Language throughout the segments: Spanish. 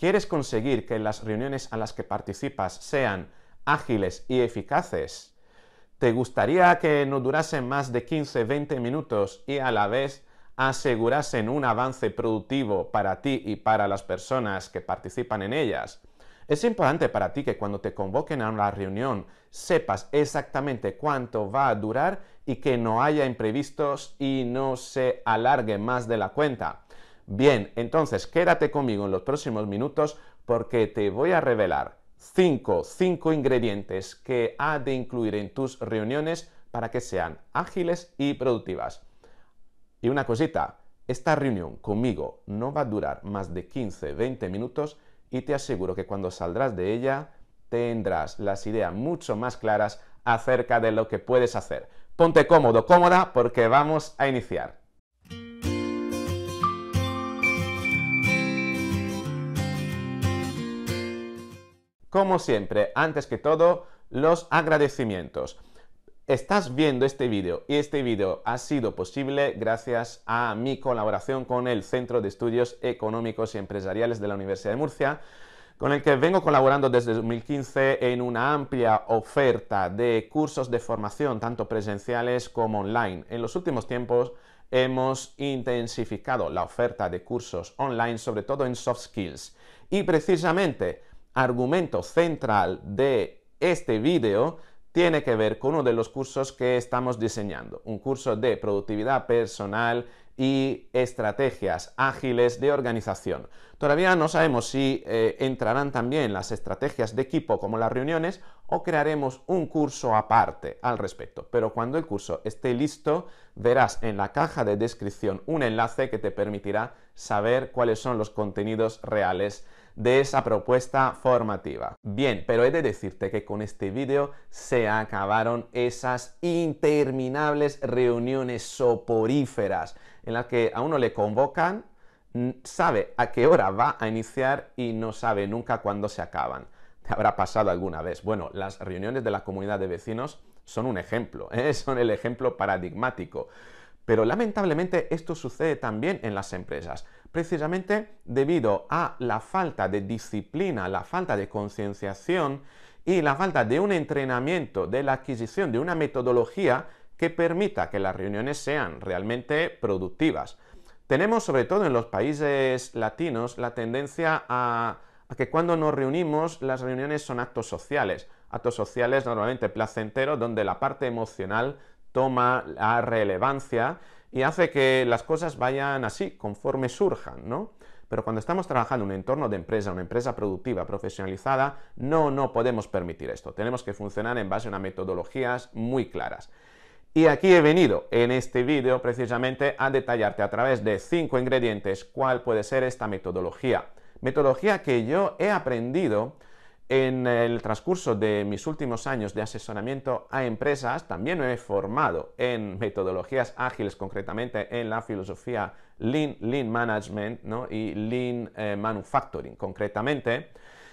¿Quieres conseguir que las reuniones a las que participas sean ágiles y eficaces? ¿Te gustaría que no durasen más de 15-20 minutos y a la vez asegurasen un avance productivo para ti y para las personas que participan en ellas? Es importante para ti que cuando te convoquen a una reunión sepas exactamente cuánto va a durar y que no haya imprevistos y no se alargue más de la cuenta. Bien, entonces quédate conmigo en los próximos minutos porque te voy a revelar 5, 5 ingredientes que ha de incluir en tus reuniones para que sean ágiles y productivas. Y una cosita, esta reunión conmigo no va a durar más de 15-20 minutos y te aseguro que cuando saldrás de ella tendrás las ideas mucho más claras acerca de lo que puedes hacer. Ponte cómodo, cómoda, porque vamos a iniciar. Como siempre, antes que todo, los agradecimientos. Estás viendo este vídeo y este vídeo ha sido posible gracias a mi colaboración con el Centro de Estudios Económicos y Empresariales de la Universidad de Murcia, con el que vengo colaborando desde 2015 en una amplia oferta de cursos de formación, tanto presenciales como online. En los últimos tiempos hemos intensificado la oferta de cursos online, sobre todo en soft skills. Y precisamente argumento central de este video tiene que ver con uno de los cursos que estamos diseñando, un curso de productividad personal y estrategias ágiles de organización. Todavía no sabemos si eh, entrarán también las estrategias de equipo como las reuniones o crearemos un curso aparte al respecto, pero cuando el curso esté listo verás en la caja de descripción un enlace que te permitirá saber cuáles son los contenidos reales de esa propuesta formativa. Bien, pero he de decirte que con este vídeo se acabaron esas interminables reuniones soporíferas en las que a uno le convocan, sabe a qué hora va a iniciar y no sabe nunca cuándo se acaban. ¿Te habrá pasado alguna vez? Bueno, las reuniones de la comunidad de vecinos son un ejemplo, ¿eh? son el ejemplo paradigmático. Pero lamentablemente esto sucede también en las empresas precisamente debido a la falta de disciplina, la falta de concienciación y la falta de un entrenamiento, de la adquisición de una metodología que permita que las reuniones sean realmente productivas. Tenemos sobre todo en los países latinos la tendencia a, que cuando nos reunimos las reuniones son actos sociales, actos sociales normalmente placenteros donde la parte emocional toma la relevancia y hace que las cosas vayan así, conforme surjan, ¿no? Pero cuando estamos trabajando en un entorno de empresa, una empresa productiva, profesionalizada, no, no podemos permitir esto. Tenemos que funcionar en base a unas metodologías muy claras. Y aquí he venido en este vídeo precisamente a detallarte a través de cinco ingredientes cuál puede ser esta metodología. Metodología que yo he aprendido en el transcurso de mis últimos años de asesoramiento a empresas, también me he formado en metodologías ágiles, concretamente en la filosofía Lean, Lean Management y Lean eh, Manufacturing, concretamente,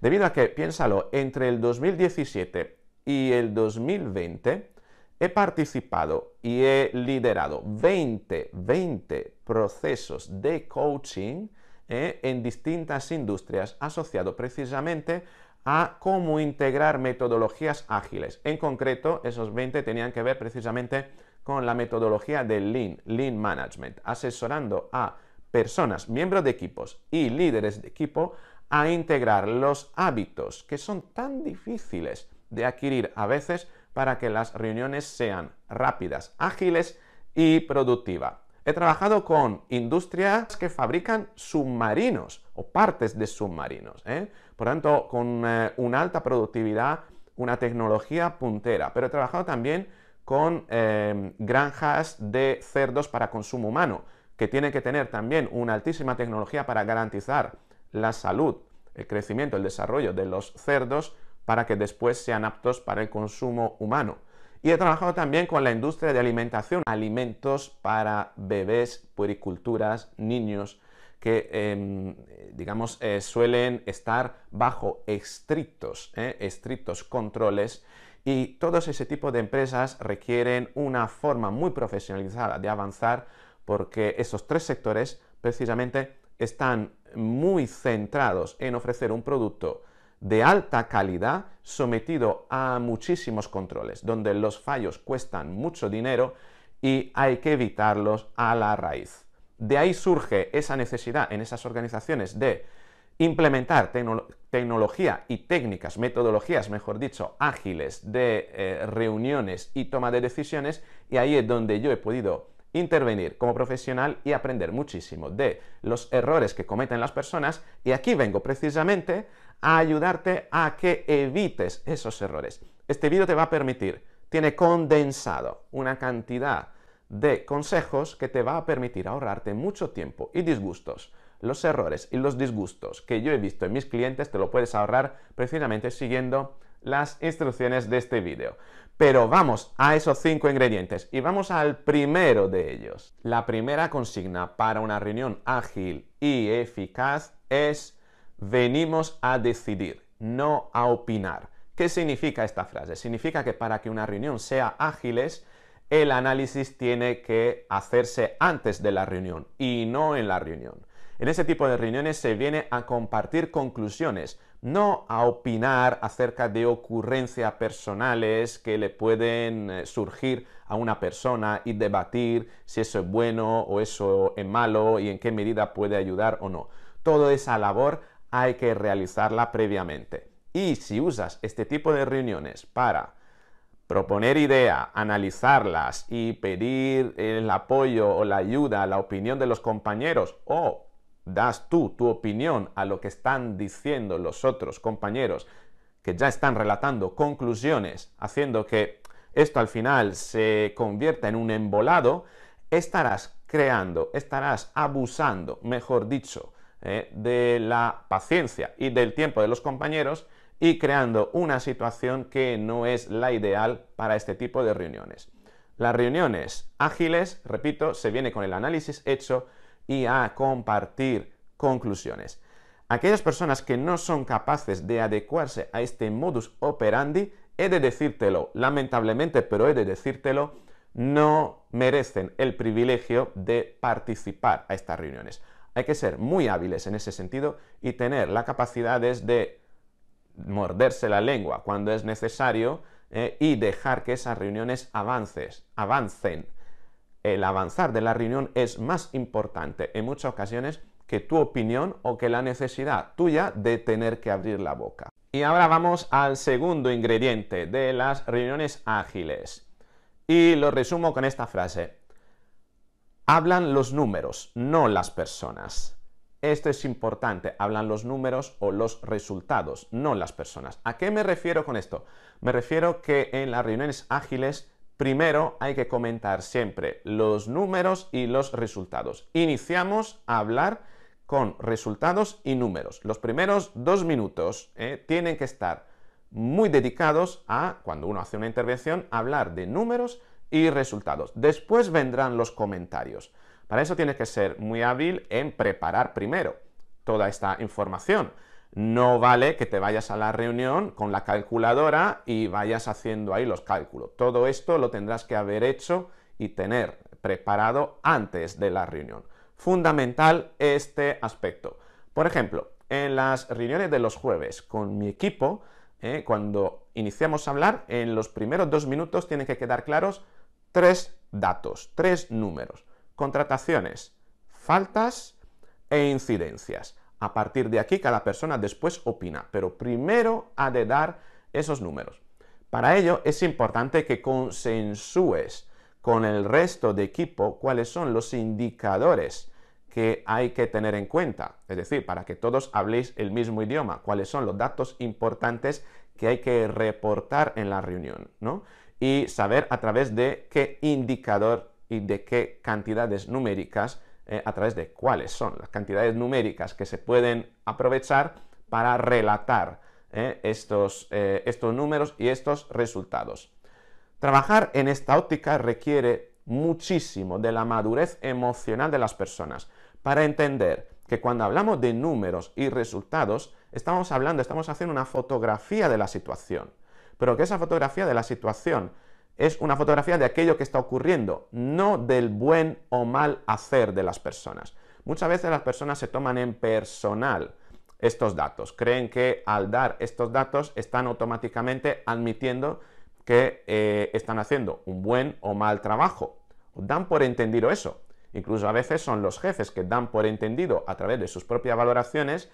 debido a que, piénsalo, entre el 2017 y el 2020 he participado y he liderado 20, 20 procesos de coaching eh, en distintas industrias asociado precisamente a cómo integrar metodologías ágiles. En concreto, esos 20 tenían que ver precisamente con la metodología del Lean, Lean Management, asesorando a personas, miembros de equipos y líderes de equipo a integrar los hábitos que son tan difíciles de adquirir a veces para que las reuniones sean rápidas, ágiles y productivas. He trabajado con industrias que fabrican submarinos o partes de submarinos. ¿eh? Por tanto, con eh, una alta productividad, una tecnología puntera. Pero he trabajado también con em, granjas de cerdos para consumo humano, que tienen que tener también una altísima tecnología para garantizar la salud, el crecimiento, el desarrollo de los cerdos para que después sean aptos para el consumo humano. Y he trabajado también con la industria de alimentación, alimentos para bebés, puericulturas, niños, que, em, digamos, eh, suelen estar bajo estrictos, eh, estrictos controles y todos ese tipo de empresas requieren una forma muy profesionalizada de avanzar porque esos tres sectores precisamente están muy centrados en ofrecer un producto de alta calidad sometido a muchísimos controles, donde los fallos cuestan mucho dinero y hay que evitarlos a la raíz. De ahí surge esa necesidad en esas organizaciones de implementar tecnología y técnicas, metodologías, mejor dicho, ágiles de eh, reuniones y toma de decisiones, y ahí es donde yo he podido intervenir como profesional y aprender muchísimo de los errores que cometen las personas, y aquí vengo precisamente a ayudarte a que evites esos errores. Este vídeo te va a permitir, tiene condensado una cantidad de consejos que te va a permitir ahorrarte mucho tiempo y disgustos. Los errores y los disgustos que yo he visto en mis clientes te lo puedes ahorrar precisamente siguiendo las instrucciones de este vídeo. Pero vamos a esos cinco ingredientes y vamos al primero de ellos. La primera consigna para una reunión ágil y eficaz es venimos a decidir, no a opinar. ¿Qué significa esta frase? Significa que para que una reunión sea es, el análisis tiene que hacerse antes de la reunión y no en la reunión. En ese tipo de reuniones se viene a compartir conclusiones, no a opinar acerca de ocurrencias personales que le pueden eh, surgir a una persona y debatir si eso es bueno o eso es malo y en qué medida puede ayudar o no. Toda esa labor hay que realizarla previamente. Y si usas este tipo de reuniones para proponer idea, analizarlas y pedir el apoyo o la ayuda, la opinión de los compañeros o das tú tu opinión a lo que están diciendo los otros compañeros que ya están relatando conclusiones, haciendo que esto al final se convierta en un embolado, estarás creando, estarás abusando, mejor dicho, eh, de la paciencia y del tiempo de los compañeros y creando una situación que no es la ideal para este tipo de reuniones. Las reuniones ágiles, repito, se viene con el análisis hecho y a compartir conclusiones. Aquellas personas que no son capaces de adecuarse a este modus operandi, he de decírtelo, lamentablemente, pero he de decírtelo, no merecen el privilegio de participar a estas reuniones. Hay que ser muy hábiles en ese sentido y tener las capacidades de morderse la lengua cuando es necesario eh, y dejar que esas reuniones avancen. El avanzar de la reunión es más importante en muchas ocasiones que tu opinión o que la necesidad tuya de tener que abrir la boca. Y ahora vamos al segundo ingrediente de las reuniones ágiles. Y lo resumo con esta frase. Hablan los números, no las personas. Esto es importante, hablan los números o los resultados, no las personas. ¿A qué me refiero con esto? Me refiero que en las reuniones ágiles, primero hay que comentar siempre los números y los resultados. Iniciamos a hablar con resultados y números. Los primeros dos minutos eh, tienen que estar muy dedicados a, cuando uno hace una intervención, hablar de números y resultados. Después vendrán los comentarios. Para eso tienes que ser muy hábil en preparar primero toda esta información. No vale que te vayas a la reunión con la calculadora y vayas haciendo ahí los cálculos. Todo esto lo tendrás que haber hecho y tener preparado antes de la reunión. Fundamental este aspecto. Por ejemplo, en las reuniones de los jueves con mi equipo, eh, cuando iniciamos a hablar, en los primeros dos minutos tienen que quedar claros tres datos, tres números contrataciones, faltas e incidencias. A partir de aquí cada persona después opina, pero primero ha de dar esos números. Para ello es importante que consensúes con el resto de equipo cuáles son los indicadores que hay que tener en cuenta, es decir, para que todos habléis el mismo idioma, cuáles son los datos importantes que hay que reportar en la reunión, ¿no? Y saber a través de qué indicador y de qué cantidades numéricas, eh, a través de cuáles son las cantidades numéricas que se pueden aprovechar para relatar eh, estos, eh, estos números y estos resultados. Trabajar en esta óptica requiere muchísimo de la madurez emocional de las personas para entender que cuando hablamos de números y resultados, estamos hablando, estamos haciendo una fotografía de la situación, pero que esa fotografía de la situación es una fotografía de aquello que está ocurriendo, no del buen o mal hacer de las personas. Muchas veces las personas se toman en personal estos datos, creen que al dar estos datos están automáticamente admitiendo que eh, están haciendo un buen o mal trabajo, dan por entendido eso. Incluso a veces son los jefes que dan por entendido a través de sus propias valoraciones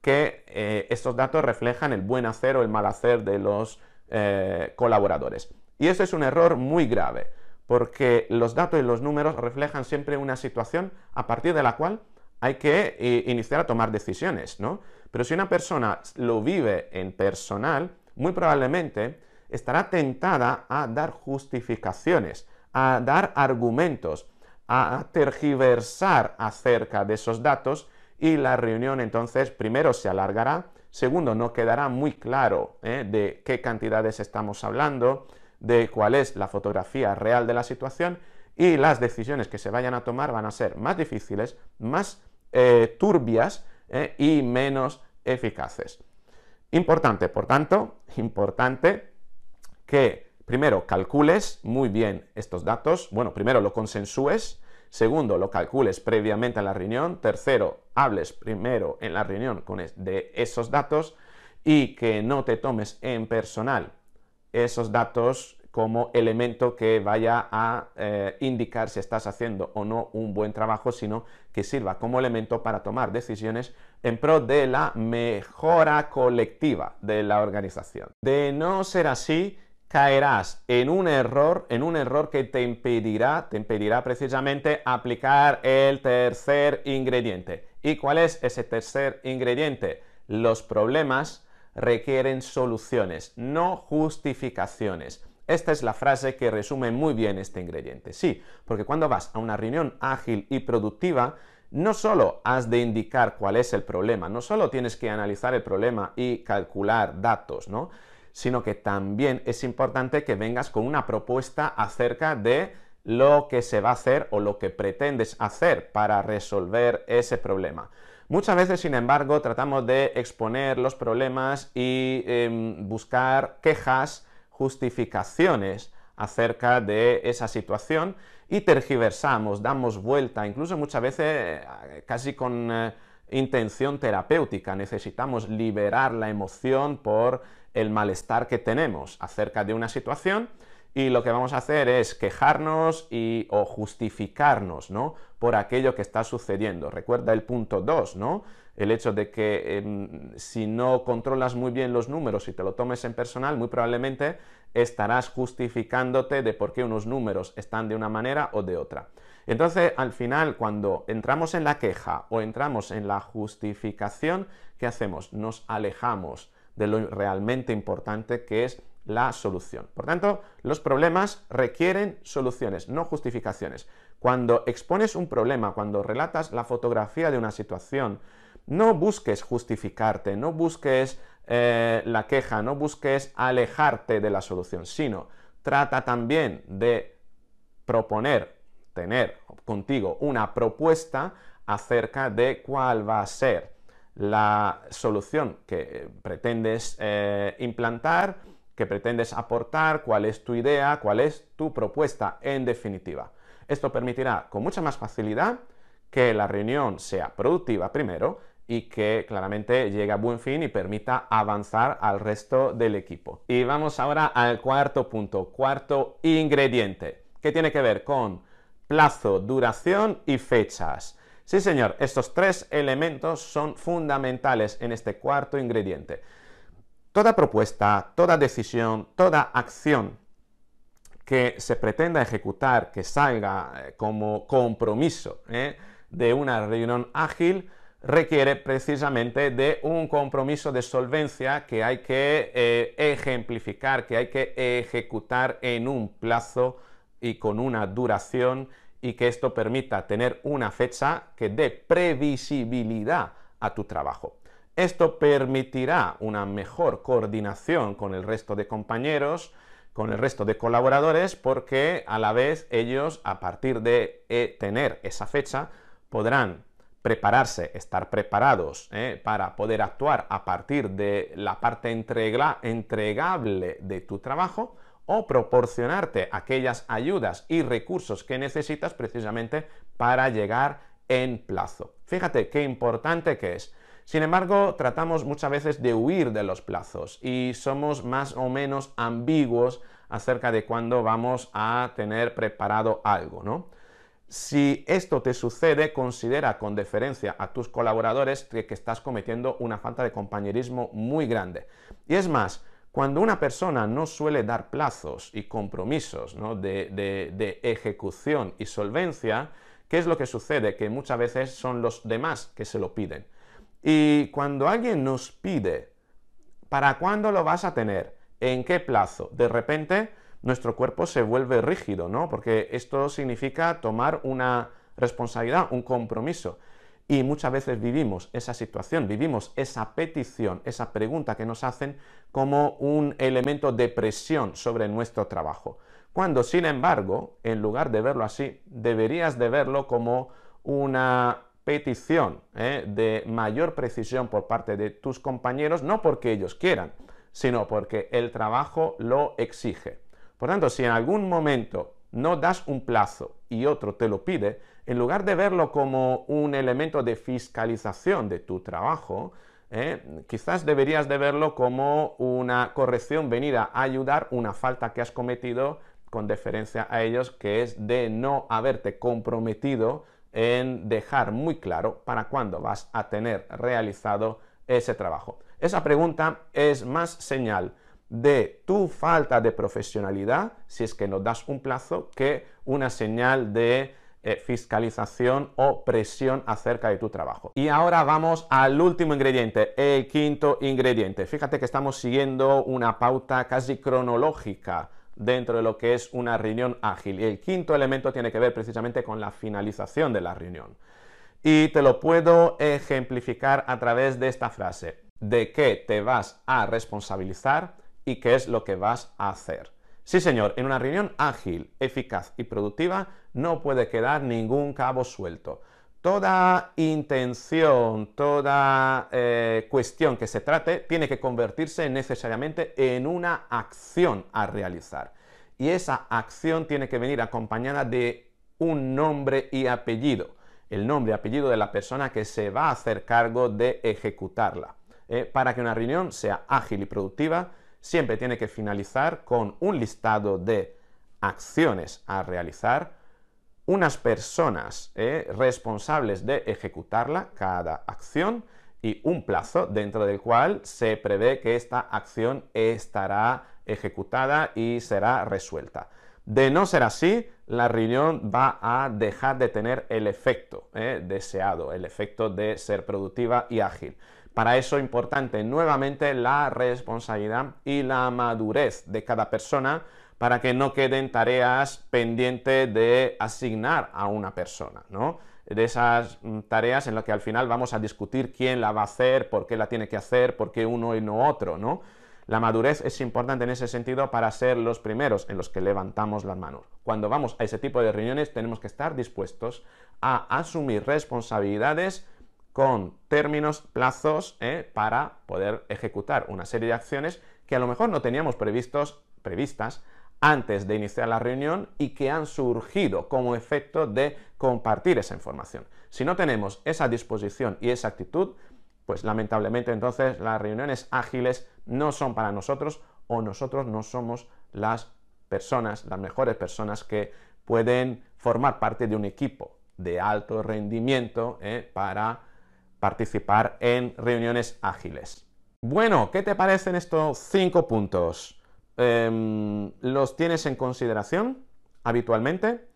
que eh, estos datos reflejan el buen hacer o el mal hacer de los eh, colaboradores. Y eso es un error muy grave, porque los datos y los números reflejan siempre una situación a partir de la cual hay que eh, iniciar a tomar decisiones, ¿no? Pero si una persona lo vive en personal, muy probablemente estará tentada a dar justificaciones, a dar argumentos, a tergiversar acerca de esos datos y la reunión entonces primero se alargará, segundo no quedará muy claro eh, de qué cantidades estamos hablando, de cuál es la fotografía real de la situación y las decisiones que se vayan a tomar van a ser más difíciles, más eh, turbias eh, y menos eficaces. Importante, por tanto, importante que primero calcules muy bien estos datos, bueno, primero lo consensúes, segundo lo calcules previamente en la reunión, tercero hables primero en la reunión con de esos datos y que no te tomes en personal esos datos como elemento que vaya a eh, indicar si estás haciendo o no un buen trabajo, sino que sirva como elemento para tomar decisiones en pro de la mejora colectiva de la organización. De no ser así, caerás en un error, en un error que te impedirá, te impedirá precisamente aplicar el tercer ingrediente. ¿Y cuál es ese tercer ingrediente? Los problemas requieren soluciones, no justificaciones. Esta es la frase que resume muy bien este ingrediente. Sí, porque cuando vas a una reunión ágil y productiva, no solo has de indicar cuál es el problema, no solo tienes que analizar el problema y calcular datos, ¿no? Sino que también es importante que vengas con una propuesta acerca de lo que se va a hacer o lo que pretendes hacer para resolver ese problema. Muchas veces, sin embargo, tratamos de exponer los problemas y em, buscar quejas, justificaciones acerca de esa situación y tergiversamos, damos vuelta, incluso muchas veces eh, casi con eh, intención terapéutica. Necesitamos liberar la emoción por el malestar que tenemos acerca de una situación y lo que vamos a hacer es quejarnos y, o justificarnos, ¿no? Por aquello que está sucediendo. Recuerda el punto 2, ¿no? El hecho de que em, si no controlas muy bien los números y te lo tomes en personal, muy probablemente estarás justificándote de por qué unos números están de una manera o de otra. Entonces, al final, cuando entramos en la queja o entramos en la justificación, ¿qué hacemos? Nos alejamos de lo realmente importante que es la solución. Por tanto, los problemas requieren soluciones, no justificaciones. Cuando expones un problema, cuando relatas la fotografía de una situación, no busques justificarte, no busques eh, la queja, no busques alejarte de la solución, sino trata también de proponer, tener contigo una propuesta acerca de cuál va a ser la solución que eh, pretendes eh, implantar qué pretendes aportar, cuál es tu idea, cuál es tu propuesta en definitiva. Esto permitirá con mucha más facilidad que la reunión sea productiva primero y que claramente llegue a buen fin y permita avanzar al resto del equipo. Y vamos ahora al cuarto punto, cuarto ingrediente, que tiene que ver con plazo, duración y fechas. Sí señor, estos tres elementos son fundamentales en este cuarto ingrediente. Toda propuesta, toda decisión, toda acción que se pretenda ejecutar, que salga eh, como compromiso eh, de una reunión ágil, requiere precisamente de un compromiso de solvencia que hay que eh, ejemplificar, que hay que ejecutar en un plazo y con una duración y que esto permita tener una fecha que dé previsibilidad a tu trabajo. Esto permitirá una mejor coordinación con el resto de compañeros, con el resto de colaboradores, porque a la vez ellos, a partir de eh, tener esa fecha, podrán prepararse, estar preparados eh, para poder actuar a partir de la parte entregable de tu trabajo o proporcionarte aquellas ayudas y recursos que necesitas precisamente para llegar en plazo. Fíjate qué importante que es sin embargo, tratamos muchas veces de huir de los plazos y somos más o menos ambiguos acerca de cuándo vamos a tener preparado algo, ¿no? Si esto te sucede, considera con deferencia a tus colaboradores que, estás cometiendo una falta de compañerismo muy grande. Y es más, cuando una persona no suele dar plazos y compromisos de, ejecución y solvencia, ¿qué es lo que sucede? Que muchas veces son los demás que se lo piden. Y cuando alguien nos pide, ¿para cuándo lo vas a tener? ¿En qué plazo? De repente nuestro cuerpo se vuelve rígido, ¿no? Porque esto significa tomar una responsabilidad, un compromiso. Y muchas veces vivimos esa situación, vivimos esa petición, esa pregunta que nos hacen como un elemento de presión sobre nuestro trabajo. Cuando, sin embargo, en lugar de verlo así, deberías de verlo como una petición eh, de mayor precisión por parte de tus compañeros, no porque ellos quieran, sino porque el trabajo lo exige. Por tanto, si en algún momento no das un plazo y otro te lo pide, en lugar de verlo como un elemento de fiscalización de tu trabajo, eh, quizás deberías de verlo como una corrección venida a ayudar una falta que has cometido con deferencia a ellos, que es de no haberte comprometido en dejar muy claro para cuándo vas a tener realizado ese trabajo. Esa pregunta es más señal de tu falta de profesionalidad, si es que no das un plazo, que una señal de eh, fiscalización o presión acerca de tu trabajo. Y ahora vamos al último ingrediente, el quinto ingrediente. Fíjate que estamos siguiendo una pauta casi cronológica dentro de lo que es una reunión ágil. Y el quinto elemento tiene que ver precisamente con la finalización de la reunión. Y te lo puedo ejemplificar a través de esta frase. ¿De qué te vas a responsabilizar y qué es lo que vas a hacer? Sí, señor, en una reunión ágil, eficaz y productiva no puede quedar ningún cabo suelto toda intención, toda eh, cuestión que se trate, tiene que convertirse necesariamente en una acción a realizar. Y esa acción tiene que venir acompañada de un nombre y apellido. El nombre y apellido de la persona que se va a hacer cargo de ejecutarla. Eh, para que una reunión sea ágil y productiva, siempre tiene que finalizar con un listado de acciones a realizar unas personas eh, responsables de ejecutarla, cada acción, y un plazo dentro del cual se prevé que esta acción estará ejecutada y será resuelta. De no ser así, la reunión va a dejar de tener el efecto eh, deseado, el efecto de ser productiva y ágil. Para eso importante nuevamente la responsabilidad y la madurez de cada persona para que no queden tareas pendientes de asignar a una persona, ¿no? de esas mm, tareas en las que al final vamos a discutir quién la va a hacer, por qué la tiene que hacer, por qué uno y no otro, ¿no? La madurez es importante en ese sentido para ser los primeros en los que levantamos las manos. Cuando vamos a ese tipo de reuniones tenemos que estar dispuestos a asumir responsabilidades con términos, plazos, ¿eh? para poder ejecutar una serie de acciones que a lo mejor no teníamos previstos, previstas antes de iniciar la reunión y que han surgido como efecto de compartir esa información. Si no tenemos esa disposición y esa actitud, pues lamentablemente entonces las reuniones ágiles no son para nosotros o nosotros no somos las personas, las mejores personas que pueden formar parte de un equipo de alto rendimiento eh, para participar en reuniones ágiles. Bueno, ¿qué te parecen estos cinco puntos? Em, los tienes en consideración habitualmente.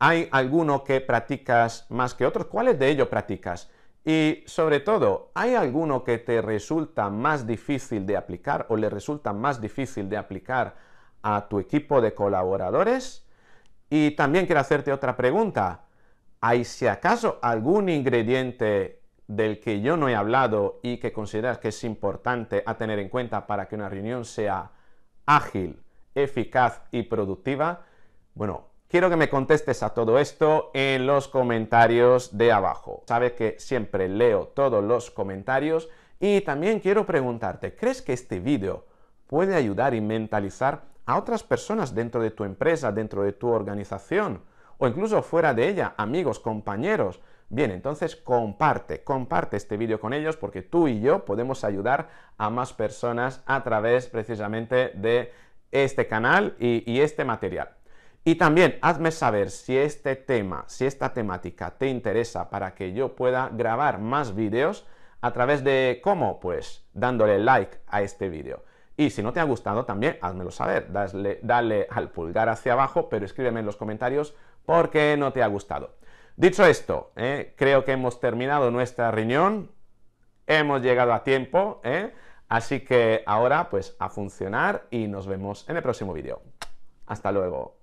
¿Hay alguno que practicas más que otros? ¿Cuáles de ellos practicas? Y sobre todo, ¿hay alguno que te resulta más difícil de aplicar o le resulta más difícil de aplicar a tu equipo de colaboradores? Y también quiero hacerte otra pregunta. ¿Hay si acaso algún ingrediente del que yo no he hablado y que consideras que es importante a tener en cuenta para que una reunión sea ágil, eficaz y productiva? Bueno, quiero que me contestes a todo esto en los comentarios de abajo. Sabes que siempre leo todos los comentarios y también quiero preguntarte, ¿crees que este vídeo puede ayudar y mentalizar a otras personas dentro de tu empresa, dentro de tu organización o incluso fuera de ella, amigos, compañeros, Bien, entonces comparte, comparte este vídeo con ellos porque tú y yo podemos ayudar a más personas a través precisamente de este canal y, este material. Y también hazme saber si este tema, si esta temática te interesa para que yo pueda grabar más vídeos a través de cómo, pues dándole like a este vídeo. Y si no te ha gustado también, házmelo saber, dale, dale al pulgar hacia abajo, pero escríbeme en los comentarios por qué no te ha gustado. Dicho esto, eh, creo que hemos terminado nuestra riñón, hemos llegado a tiempo, eh. así que ahora pues a funcionar y nos vemos en el próximo vídeo. Hasta luego.